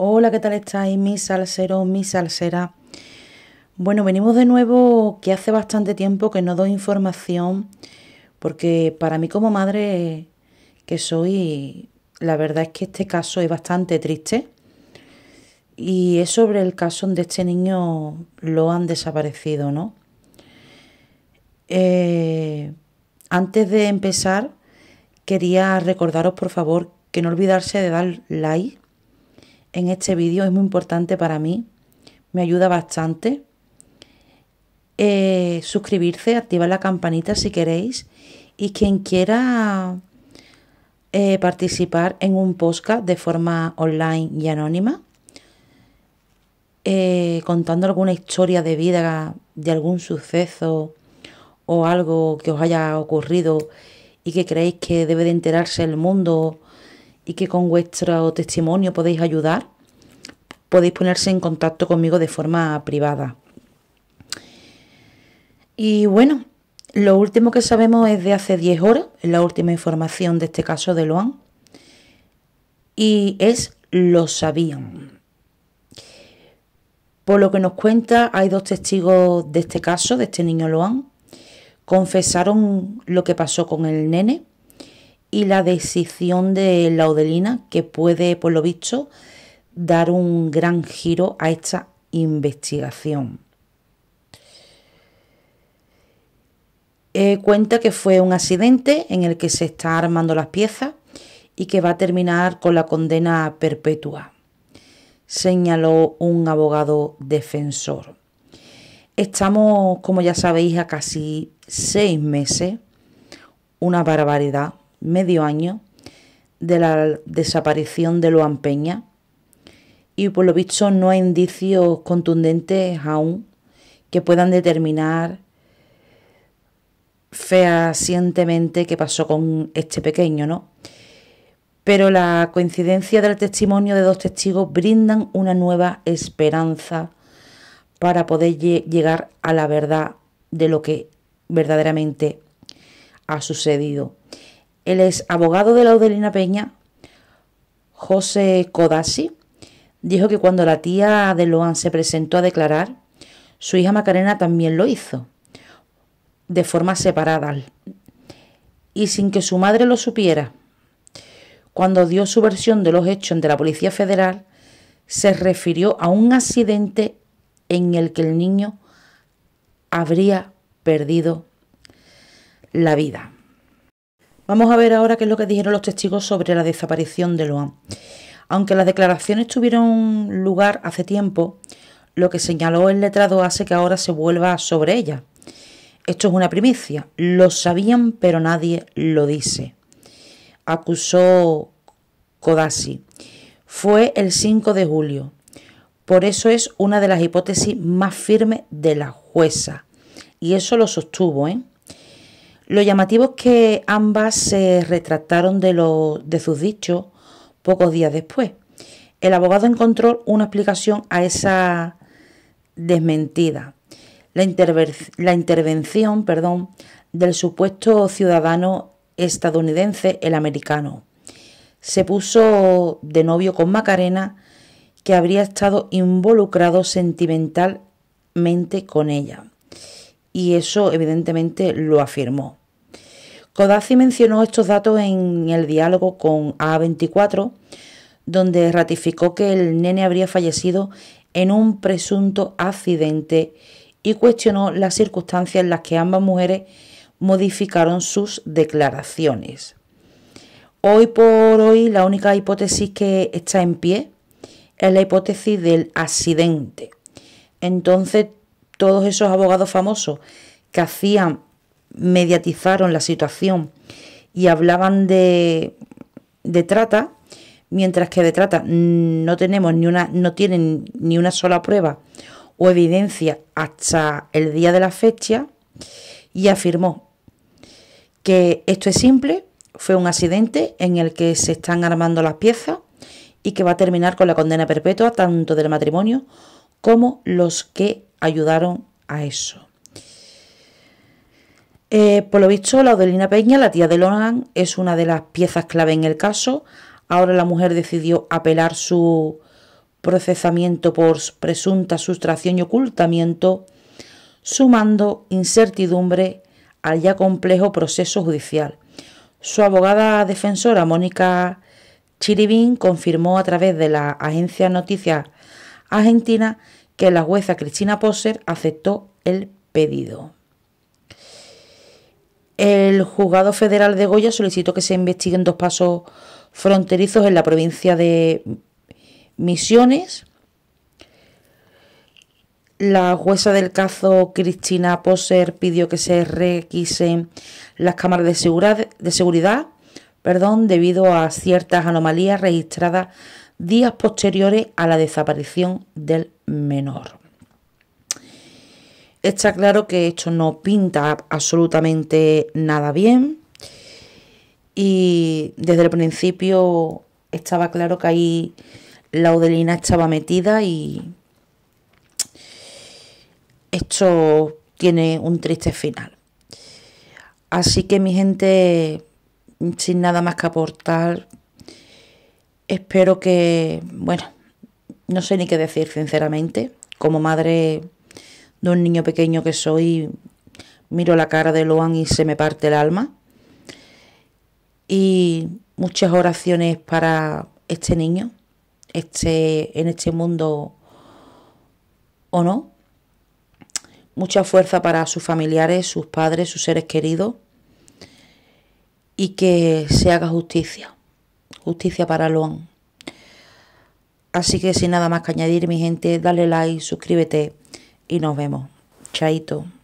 Hola, ¿qué tal estáis, mis salseros, mis salseras? Bueno, venimos de nuevo que hace bastante tiempo que no doy información, porque para mí como madre que soy, la verdad es que este caso es bastante triste. Y es sobre el caso donde este niño lo han desaparecido, ¿no? Eh, antes de empezar, quería recordaros, por favor, que no olvidarse de dar like en este vídeo es muy importante para mí, me ayuda bastante. Eh, suscribirse, activar la campanita si queréis y quien quiera eh, participar en un podcast de forma online y anónima, eh, contando alguna historia de vida, de algún suceso o algo que os haya ocurrido y que creéis que debe de enterarse el mundo y que con vuestro testimonio podéis ayudar, podéis ponerse en contacto conmigo de forma privada. Y bueno, lo último que sabemos es de hace 10 horas, la última información de este caso de Luan, y es lo sabían. Por lo que nos cuenta, hay dos testigos de este caso, de este niño Loan, Confesaron lo que pasó con el nene y la decisión de Laudelina que puede, por lo visto, dar un gran giro a esta investigación. Eh, cuenta que fue un accidente en el que se está armando las piezas y que va a terminar con la condena perpetua, señaló un abogado defensor. Estamos, como ya sabéis, a casi seis meses, una barbaridad medio año de la desaparición de Luan Peña y por lo visto no hay indicios contundentes aún que puedan determinar fehacientemente qué pasó con este pequeño, ¿no? Pero la coincidencia del testimonio de dos testigos brindan una nueva esperanza para poder llegar a la verdad de lo que verdaderamente ha sucedido el ex abogado de la Laudelina Peña, José Codazzi, dijo que cuando la tía de Loan se presentó a declarar, su hija Macarena también lo hizo, de forma separada y sin que su madre lo supiera. Cuando dio su versión de los hechos ante la Policía Federal, se refirió a un accidente en el que el niño habría perdido la vida. Vamos a ver ahora qué es lo que dijeron los testigos sobre la desaparición de Loan. Aunque las declaraciones tuvieron lugar hace tiempo, lo que señaló el letrado hace que ahora se vuelva sobre ella. Esto es una primicia. Lo sabían, pero nadie lo dice. Acusó Kodasi. Fue el 5 de julio. Por eso es una de las hipótesis más firmes de la jueza. Y eso lo sostuvo, ¿eh? Lo llamativo es que ambas se retractaron de, lo, de sus dichos pocos días después. El abogado encontró una explicación a esa desmentida. La, la intervención perdón, del supuesto ciudadano estadounidense, el americano. Se puso de novio con Macarena, que habría estado involucrado sentimentalmente con ella. Y eso evidentemente lo afirmó. Codazzi mencionó estos datos en el diálogo con A24, donde ratificó que el nene habría fallecido en un presunto accidente y cuestionó las circunstancias en las que ambas mujeres modificaron sus declaraciones. Hoy por hoy la única hipótesis que está en pie es la hipótesis del accidente. Entonces todos esos abogados famosos que hacían mediatizaron la situación y hablaban de, trata, mientras que de trata no tenemos ni una, no tienen ni una sola prueba o evidencia hasta el día de la fecha, y afirmó que esto es simple, fue un accidente en el que se están armando las piezas y que va a terminar con la condena perpetua tanto del matrimonio como los que ayudaron a eso. Eh, por lo visto, la Odelina Peña, la tía de Logan, es una de las piezas clave en el caso. Ahora la mujer decidió apelar su procesamiento por presunta sustracción y ocultamiento, sumando incertidumbre al ya complejo proceso judicial. Su abogada defensora, Mónica Chiribín, confirmó a través de la agencia Noticias Argentina que la jueza Cristina Poser aceptó el pedido. El juzgado federal de Goya solicitó que se investiguen dos pasos fronterizos en la provincia de Misiones. La jueza del caso Cristina Poser pidió que se requisen las cámaras de seguridad, de seguridad perdón, debido a ciertas anomalías registradas días posteriores a la desaparición del menor. Está claro que esto no pinta absolutamente nada bien. Y desde el principio estaba claro que ahí la Odelina estaba metida y esto tiene un triste final. Así que mi gente, sin nada más que aportar, espero que, bueno, no sé ni qué decir sinceramente. Como madre de un niño pequeño que soy, miro la cara de Loan y se me parte el alma. Y muchas oraciones para este niño, este, en este mundo o no. Mucha fuerza para sus familiares, sus padres, sus seres queridos. Y que se haga justicia. Justicia para Loan. Así que sin nada más que añadir, mi gente, dale like, suscríbete y nos vemos. Chaito.